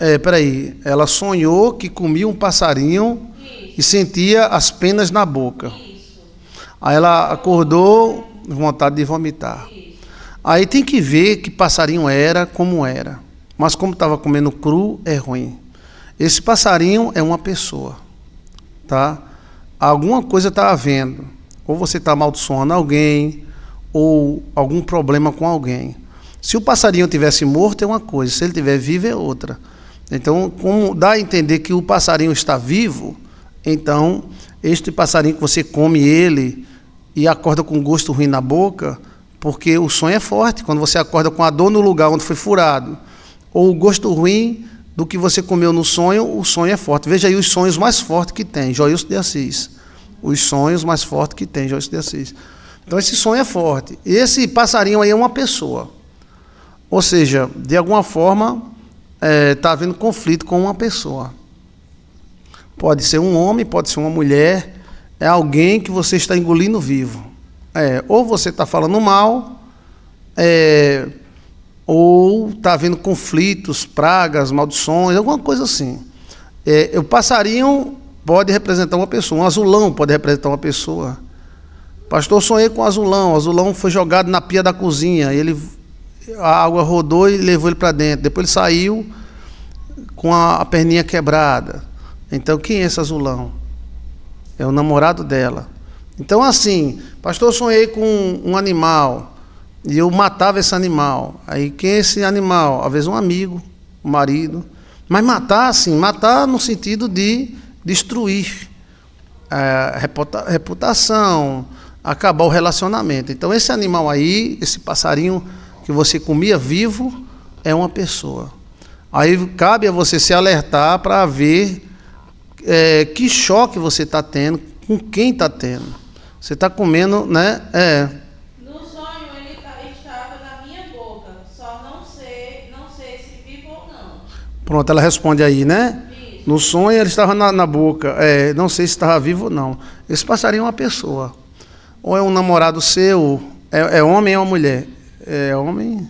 É, peraí, ela sonhou que comia um passarinho Isso. e sentia as penas na boca. Isso. Aí ela acordou, com vontade de vomitar. Isso. Aí tem que ver que passarinho era, como era. Mas como estava comendo cru, é ruim. Esse passarinho é uma pessoa, tá? Alguma coisa está havendo. Ou você está amaldiçoando alguém, ou algum problema com alguém. Se o passarinho tivesse morto é uma coisa, se ele tiver vivo é outra. Então, como dá a entender que o passarinho está vivo, então este passarinho que você come ele e acorda com gosto ruim na boca, porque o sonho é forte. Quando você acorda com a dor no lugar onde foi furado, ou o gosto ruim do que você comeu no sonho, o sonho é forte. Veja aí os sonhos mais fortes que tem, Joilson de Assis. Os sonhos mais fortes que tem, Joilson de Assis. Então esse sonho é forte. Esse passarinho aí é uma pessoa. Ou seja, de alguma forma, está é, tá havendo conflito com uma pessoa. Pode ser um homem, pode ser uma mulher, é alguém que você está engolindo vivo. É, ou você está falando mal, é, ou está havendo conflitos, pragas, maldições, alguma coisa assim. É, o passarinho pode representar uma pessoa, um azulão pode representar uma pessoa. Pastor, sonhei com um azulão, o azulão foi jogado na pia da cozinha, ele a água rodou e levou ele para dentro. Depois ele saiu com a, a perninha quebrada. Então, quem é esse azulão? É o namorado dela. Então, assim, pastor, eu sonhei com um, um animal e eu matava esse animal. Aí, quem é esse animal? Às vezes, um amigo, um marido. Mas matar, assim, matar no sentido de destruir é, a reputação, acabar o relacionamento. Então, esse animal aí, esse passarinho que você comia vivo é uma pessoa. Aí cabe a você se alertar para ver é, que choque você está tendo, com quem está tendo. Você está comendo, né? É. No sonho tá, ele estava na minha boca, só não sei, não sei se vivo ou não. Pronto, ela responde aí, né? Isso. No sonho ele estava na, na boca, é, não sei se estava vivo ou não. Esse passarinho é uma pessoa. Ou é um namorado seu, é, é homem ou é mulher é homem,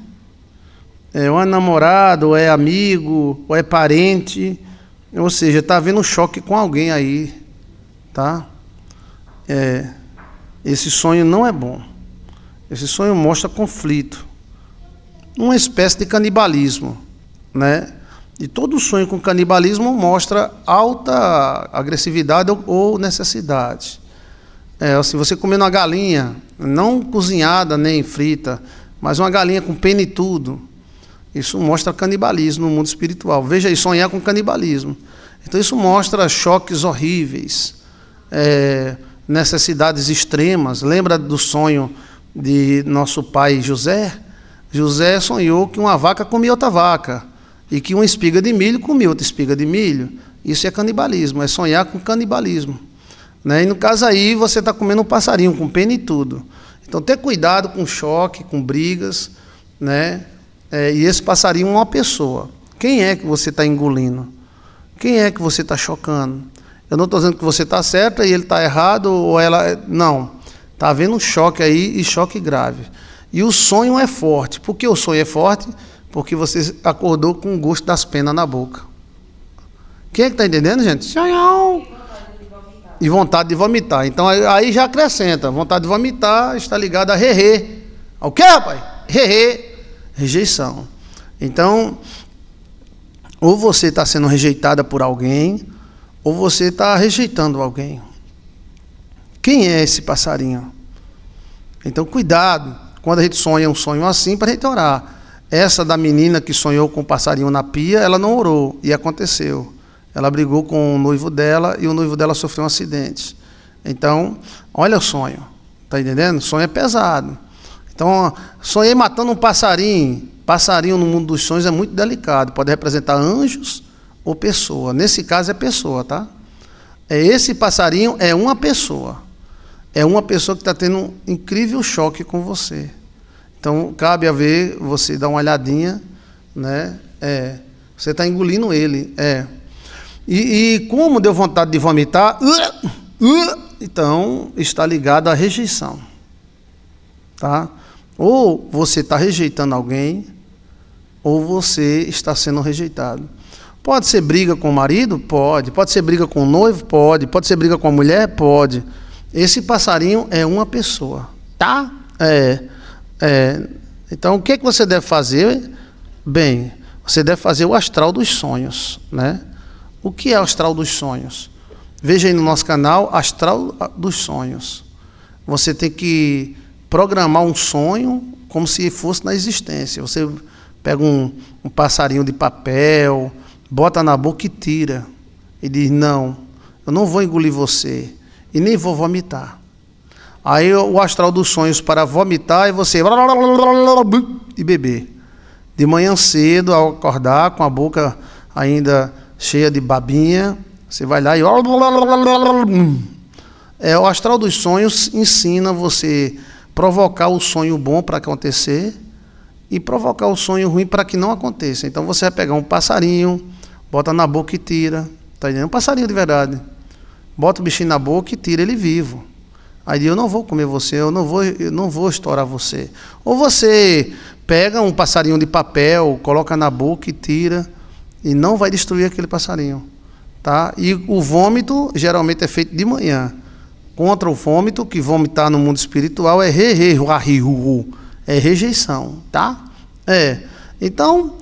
é um é namorado, é amigo, ou é parente. Ou seja, está havendo um choque com alguém aí. Tá? É, esse sonho não é bom. Esse sonho mostra conflito. Uma espécie de canibalismo. Né? E todo sonho com canibalismo mostra alta agressividade ou necessidade. É, se você comer uma galinha não cozinhada nem frita, mas uma galinha com pena e tudo, isso mostra canibalismo no mundo espiritual. Veja aí, sonhar com canibalismo. Então isso mostra choques horríveis, é, necessidades extremas. Lembra do sonho de nosso pai José? José sonhou que uma vaca comia outra vaca e que uma espiga de milho comia outra espiga de milho. Isso é canibalismo, é sonhar com canibalismo. Né? E no caso aí, você está comendo um passarinho com pena e tudo. Então, ter cuidado com choque, com brigas, né? É, e esse passarinho é uma pessoa. Quem é que você está engolindo? Quem é que você está chocando? Eu não estou dizendo que você está certa e ele está errado, ou ela. É, não. Está havendo um choque aí e choque grave. E o sonho é forte. Por que o sonho é forte? Porque você acordou com o gosto das penas na boca. Quem é que está entendendo, gente? Sonhão! e vontade de vomitar. Então aí já acrescenta, vontade de vomitar está ligada a rerê. Ao que, rapaz? Rerê, rejeição. Então, ou você está sendo rejeitada por alguém, ou você está rejeitando alguém. Quem é esse passarinho? Então, cuidado quando a gente sonha um sonho assim para a gente orar. Essa da menina que sonhou com o passarinho na pia, ela não orou e aconteceu. Ela brigou com o noivo dela e o noivo dela sofreu um acidente. Então, olha o sonho. Tá entendendo? sonho é pesado. Então, sonhei matando um passarinho. Passarinho no mundo dos sonhos é muito delicado. Pode representar anjos ou pessoa. Nesse caso é pessoa, tá? É esse passarinho é uma pessoa. É uma pessoa que está tendo um incrível choque com você. Então cabe a ver você dar uma olhadinha, né? É, você está engolindo ele. É. E, e como deu vontade de vomitar, uh, uh, então está ligado à rejeição. Tá? Ou você está rejeitando alguém, ou você está sendo rejeitado. Pode ser briga com o marido? Pode. Pode ser briga com o noivo? Pode. Pode ser briga com a mulher? Pode. Esse passarinho é uma pessoa, tá? É. é. Então, o que, é que você deve fazer? Bem, você deve fazer o astral dos sonhos, né? O que é astral dos sonhos? Veja aí no nosso canal Astral dos Sonhos. Você tem que programar um sonho como se fosse na existência. Você pega um, um passarinho de papel, bota na boca e tira. E diz: Não, eu não vou engolir você e nem vou vomitar. Aí o astral dos sonhos para vomitar e é você e beber. De manhã cedo, ao acordar com a boca ainda cheia de babinha, você vai lá e. É, o astral dos sonhos ensina você provocar o sonho bom para acontecer e provocar o sonho ruim para que não aconteça. Então você vai pegar um passarinho, bota na boca e tira. Tá entendendo? Um passarinho de verdade. Bota o bichinho na boca e tira ele vivo. Aí eu não vou comer você, eu não vou, eu não vou estourar você. Ou você pega um passarinho de papel, coloca na boca e tira e não vai destruir aquele passarinho. Tá? E o vômito geralmente é feito de manhã. Contra o vômito, que vomitar no mundo espiritual é re, re, é rejeição, tá? É. Então,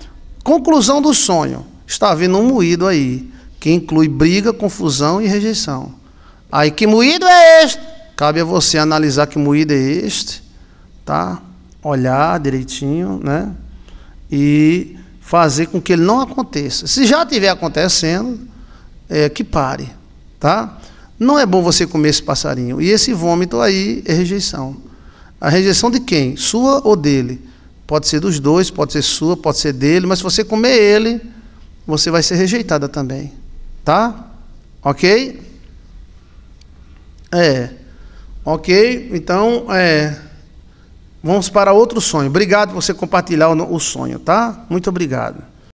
conclusão do sonho. Está vendo um moído aí, que inclui briga, confusão e rejeição. Aí que moído é este? Cabe a você analisar que moído é este, tá? Olhar direitinho, né? E fazer com que ele não aconteça. Se já estiver acontecendo, é, que pare, tá? Não é bom você comer esse passarinho. E esse vômito aí é rejeição. A rejeição de quem? Sua ou dele? Pode ser dos dois, pode ser sua, pode ser dele, mas se você comer ele, você vai ser rejeitada também. Tá? Ok? É. Ok? Então, é. Vamos para outro sonho. Obrigado por você compartilhar o sonho, tá? Muito obrigado.